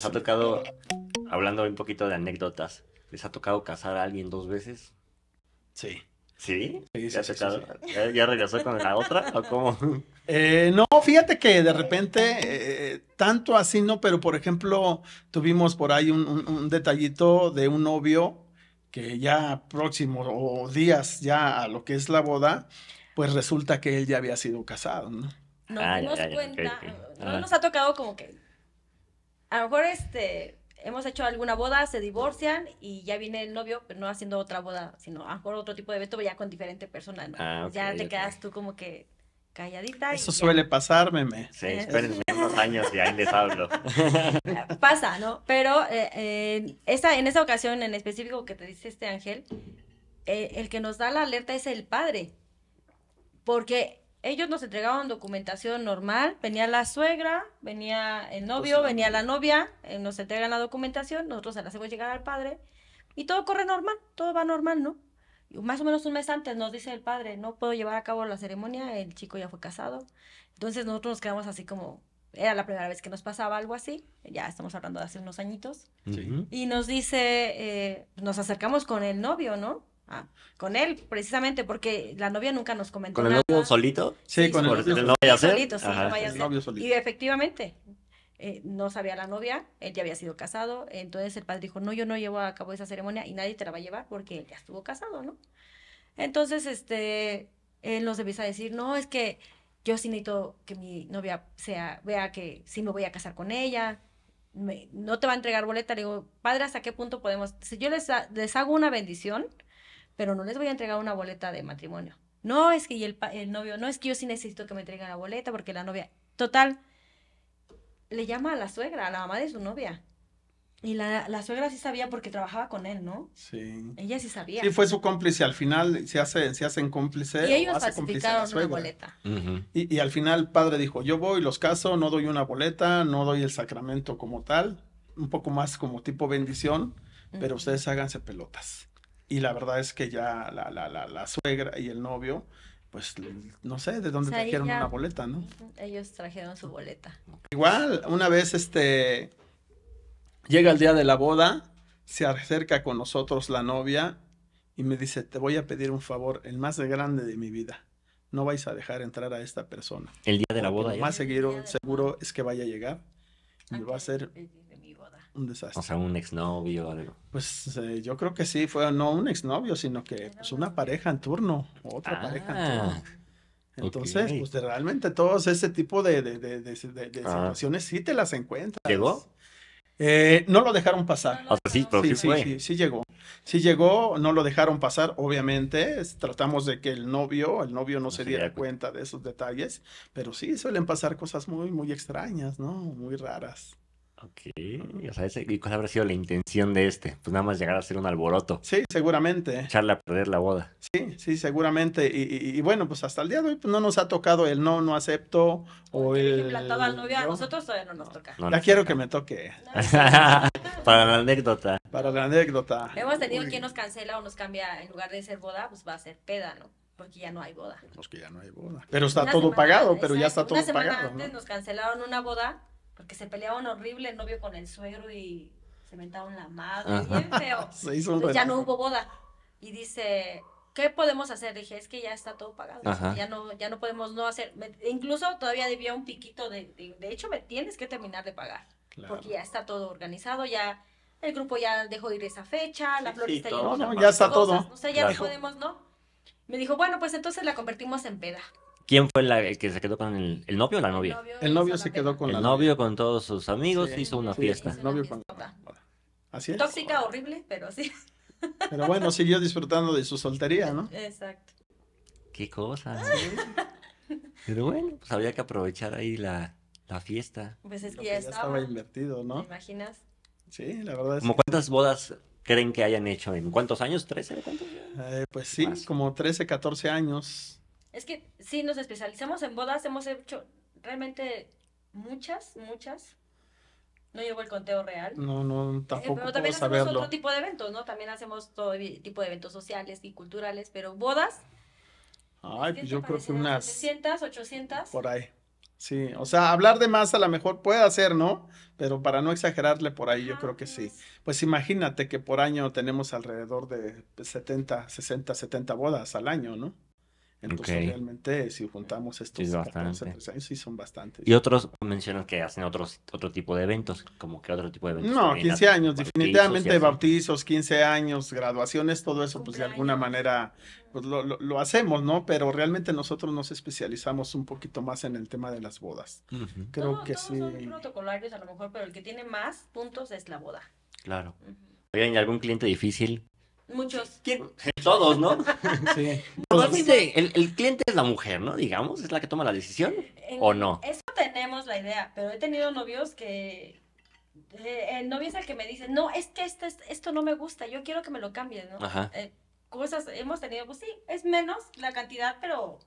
Les ha tocado, hablando un poquito de anécdotas, ¿les ha tocado casar a alguien dos veces? Sí. ¿Sí? sí, ya regresó con la otra o cómo? Eh, no, fíjate que de repente, eh, tanto así no, pero por ejemplo, tuvimos por ahí un, detallito de un novio que ya próximo o días ya a lo que es la boda, pues resulta que él ya había sido casado, ¿no? Ah, no nos cuenta, no nos ha tocado como que a lo mejor este, hemos hecho alguna boda, se divorcian y ya viene el novio, pero no haciendo otra boda, sino a lo mejor otro tipo de evento, ya con diferente persona. Ah, pues ya te quedas tú como que calladita. Eso suele pasar, meme. Sí, años y ahí les hablo. Pasa, ¿no? Pero eh, en esa ocasión en específico que te dice este ángel, eh, el que nos da la alerta es el padre. Porque ellos nos entregaban documentación normal, venía la suegra, venía el novio, venía la novia, eh, nos entregan la documentación, nosotros se la hacemos llegar al padre y todo corre normal, todo va normal, ¿no? más o menos un mes antes nos dice el padre, no puedo llevar a cabo la ceremonia, el chico ya fue casado. Entonces nosotros nos quedamos así como, era la primera vez que nos pasaba algo así, ya estamos hablando de hace unos añitos, y nos dice, eh, nos acercamos con el novio, ¿no? Ah, con él, precisamente, porque la novia nunca nos comentó. ¿Con el novio solito? Sí, con el, novio solito. Sí, Y efectivamente, eh, no sabía la novia, él ya había sido casado, entonces el padre dijo, no, yo no llevo a cabo esa ceremonia y nadie te la va a llevar porque él ya estuvo casado, ¿no? Entonces, este, él nos empieza a decir, no, es que yo sí necesito que mi novia sea, vea que sí me voy a casar con ella, no te va a entregar boleta, le digo, padre, ¿hasta qué punto podemos? Si yo les, les hago una bendición, pero no les voy a entregar una boleta de matrimonio. No, es que el, el novio, no, es que yo sí necesito que me entreguen la boleta porque la novia, total, le llama a la suegra, a la mamá de su novia. Y la, suegra sí sabía porque trabajaba con él, ¿no? Sí. Ella sí sabía. Sí, fue su cómplice. Al final se, se hacen cómplices. Y ellos hace falsificaron una boleta. y, al final el padre dijo, yo voy, los caso, no doy una boleta, no doy el sacramento como tal, un poco más como tipo bendición, pero ustedes háganse pelotas. Y la verdad es que ya la, suegra y el novio, pues no sé de dónde trajeron una boleta, ¿no? Ellos trajeron su boleta. Igual, una vez este llega el día de la boda, se acerca con nosotros la novia y me dice, "Te voy a pedir un favor, el más grande de mi vida. No vais a dejar entrar a esta persona." El día de la boda. Lo más seguro, seguro es que vaya a llegar y ah, va a ser desastre. O sea, un exnovio o algo. Pues eh, yo creo que sí, fue no un exnovio, sino que pues, una pareja en turno, otra ah, pareja en turno. Entonces, pues realmente todos ese tipo de, de, ah. situaciones sí te las encuentras. ¿Llegó? Eh, no lo dejaron pasar. sí, sí, sí, sí, llegó. Sí llegó, no lo dejaron pasar, obviamente. tratamos de que el novio, el novio no, se diera cuenta de esos detalles, pero sí suelen pasar cosas muy, muy extrañas, ¿no? Muy raras. Ok, ¿y cuál habrá sido la intención de este? Pues nada más llegar a ser un alboroto. Sí, seguramente. ¿eh? Echarle a perder la boda. Sí, sí, seguramente. Y, bueno, pues hasta el día de hoy pues, no nos ha tocado el no, no acepto. O el. plantado al novio, a nosotros todavía no nos toca. No, quiero que me toque. Para la anécdota. Para la anécdota. Hemos tenido nos cancela o nos cambia, en lugar de ser boda, pues va a ser peda, ¿no? porque ya no hay boda. Porque pues ya no hay boda. Pero está todo pagado, pero ya está todo pagado. nos cancelaron una boda porque se peleaban horrible el novio con el suegro y se mentaron la madre, bien feo. ya no hubo boda. Y dice, ¿qué podemos hacer? dije, es que ya está todo pagado, ya no, ya no podemos no hacer, incluso todavía debía un piquito de, de, hecho me tienes que terminar de pagar, porque ya está todo organizado, ya el grupo ya dejó de ir esa fecha, la florista todo, ya, no, ya está todo. O sea, ya no podemos, ¿no? Me dijo, bueno, pues entonces la convertimos en peda. ¿Quién fue la, el que se quedó con el, novio o la novia? El novio se quedó con el la novio con todos sus amigos hizo una fiesta. Así es. Tóxica, horrible, pero sí. Pero bueno, siguió disfrutando de su soltería, ¿no? Exacto. Qué cosa. Pero bueno, pues había que aprovechar ahí la, fiesta. Pues es que, ya, estaba, invertido, ¿no? ¿Te imaginas? Sí, la verdad es. cuántas bodas creen que hayan hecho en cuántos años? ¿13? Eh, pues sí, como 13, 14 años. Es que sí, nos especializamos en bodas, hemos hecho realmente muchas, muchas. No llevo el conteo real. No, no, tampoco. Eh, pero también hacemos otro tipo de eventos, ¿no? También hacemos todo tipo de eventos sociales y culturales, pero bodas. Ay, pues yo creo que unas. 700, 800. Por ahí. Sí, o sea, hablar de más a lo mejor puede hacer, ¿no? Pero para no exagerarle por ahí, yo creo que sí. Pues imagínate que por año tenemos alrededor de 70, 60, 70 bodas al año, ¿no? Entonces, realmente, si juntamos estos años, sí son bastantes. Y otros mencionas que hacen otros, otro tipo de eventos, como que otro tipo de eventos. No, 15 años, definitivamente bautizos, 15 años, graduaciones, todo eso, pues de alguna manera pues, lo, lo, hacemos, ¿no? Pero realmente nosotros nos especializamos un poquito más en el tema de las bodas. Creo que sí. protocolarios a lo mejor, pero el que tiene más puntos es la boda. Claro. ¿Hay algún cliente difícil Muchos. ¿Quién? Todos, ¿no? sí. Este, el, cliente es la mujer, ¿no? Digamos, es la que toma la decisión eh, o no. Eso tenemos la idea, pero he tenido novios que... Eh, el novio es el que me dice, no, es que este, este, esto no me gusta, yo quiero que me lo cambien ¿no? Eh, cosas hemos tenido, pues sí, es menos la cantidad, pero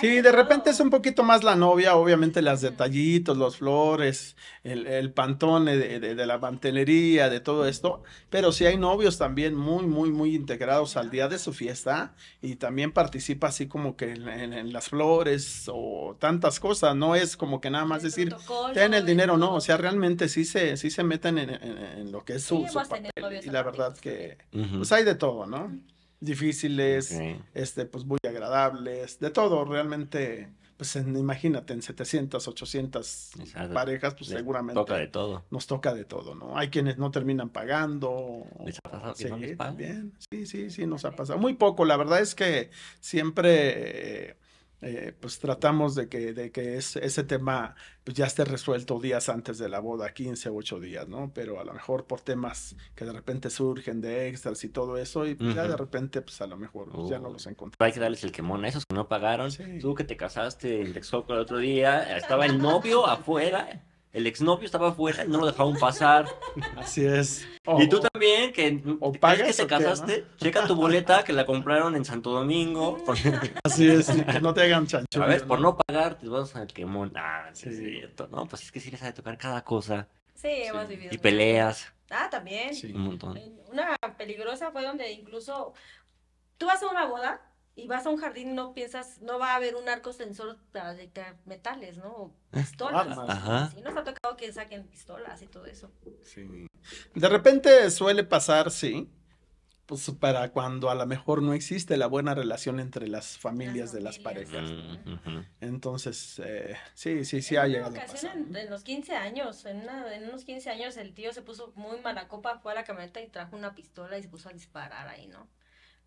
Sí, de repente es un poquito más la novia, obviamente las detallitos, los flores, el, el pantone de, la mantelería, de todo esto, pero sí hay novios también muy, muy, muy integrados al día de su fiesta y también participa así como que en, las flores o tantas cosas, no es como que nada más decir, ten el dinero, no, o sea, realmente sí se, sí se meten en, lo que es su, papel, y la verdad que pues hay de todo, ¿no? difíciles, este, pues muy agradables, de todo, realmente, pues imagínate, en 700, 800 parejas, pues seguramente. Toca de todo. Nos toca de todo, ¿no? Hay quienes no terminan pagando. ha Sí, sí, sí, nos ha pasado. Muy poco, la verdad es que siempre eh, eh, pues tratamos de que, de que ese tema pues ya esté resuelto días antes de la boda, 15 o 8 días, ¿no? Pero a lo mejor por temas que de repente surgen de extras y todo eso, y pues, ya de repente, pues a lo mejor pues, ya no oh. los encontramos. Hay que darles el quemón a esos que no pagaron. Tú que te casaste en Texoco el otro día, estaba el novio afuera el exnovio estaba afuera y no lo dejaron pasar. Así es. y tú también, que, o que te casaste, checa tu boleta que la compraron en Santo Domingo. Así es, que no te hagan chancho. A ver, por no pagar te vas al quemón. Ah, sí. sí. No, pues es que sí les tocar cada cosa. Sí, hemos vivido. Y peleas. Ah, también. Un montón. Una peligrosa fue donde incluso tú vas a una boda y vas a un jardín y no piensas, no va a haber un arco sensor de metales, ¿no? O pistolas. Sí, nos ha tocado que saquen pistolas y todo eso. Sí. De repente suele pasar, sí. Pues para cuando a lo mejor no existe la buena relación entre las familias, de las parejas. Entonces, eh, sí, sí, sí ha llegado. Ocasión, a En, los 15 años, en, en, unos 15 años, el tío se puso muy mala copa, fue a la camioneta y trajo una pistola y se puso a disparar ahí, ¿no?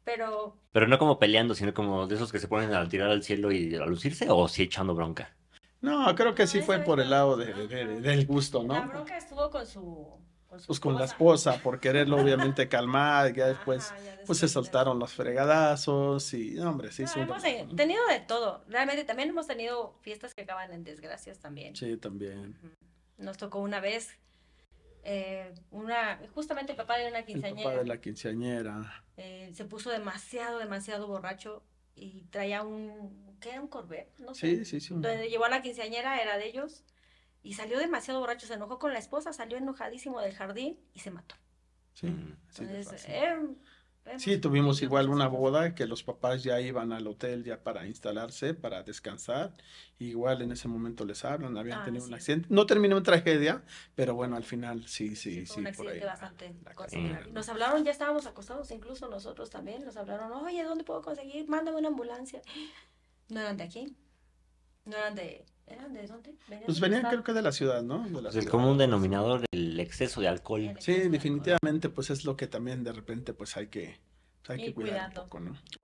pero... Pero no como peleando, sino como de esos que se ponen a tirar al cielo y a lucirse o sí echando bronca. No, creo que sí fue por el lado del gusto, ¿no? La bronca estuvo con su... pues con la esposa, por quererlo obviamente calmar, ya después, pues se soltaron los fregadazos y, hombre, sí. No, hemos eh, tenido de todo, realmente también hemos tenido fiestas que acaban en desgracias también. Sí, también. Nos tocó una vez eh, una, justamente el papá de una quinceañera. El papá de la quinceañera. Eh, se puso demasiado, demasiado borracho y traía un, ¿qué era? Un Corvette, no sé. Sí, sí, sí. Donde llevó a la quinceañera, era de ellos, y salió demasiado borracho, se enojó con la esposa, salió enojadísimo del jardín y se mató. Sí, Entonces, sí. Sí, tuvimos igual una boda que los papás ya iban al hotel ya para instalarse, para descansar. Igual en ese momento les hablan, habían ah, tenido un accidente. No terminó en tragedia, pero bueno, al final sí, sí, sí. un accidente bastante mm. Nos hablaron, ya estábamos acostados, incluso nosotros también. Nos hablaron, oye, ¿dónde puedo conseguir? Mándame una ambulancia. No eran de aquí, no eran de ¿Eran de dónde? pues venían creo que de la ciudad, ¿no? De la un pues común denominador, el exceso de alcohol. sí, definitivamente, pues es lo que también de repente pues hay que, pues, hay que cuidar un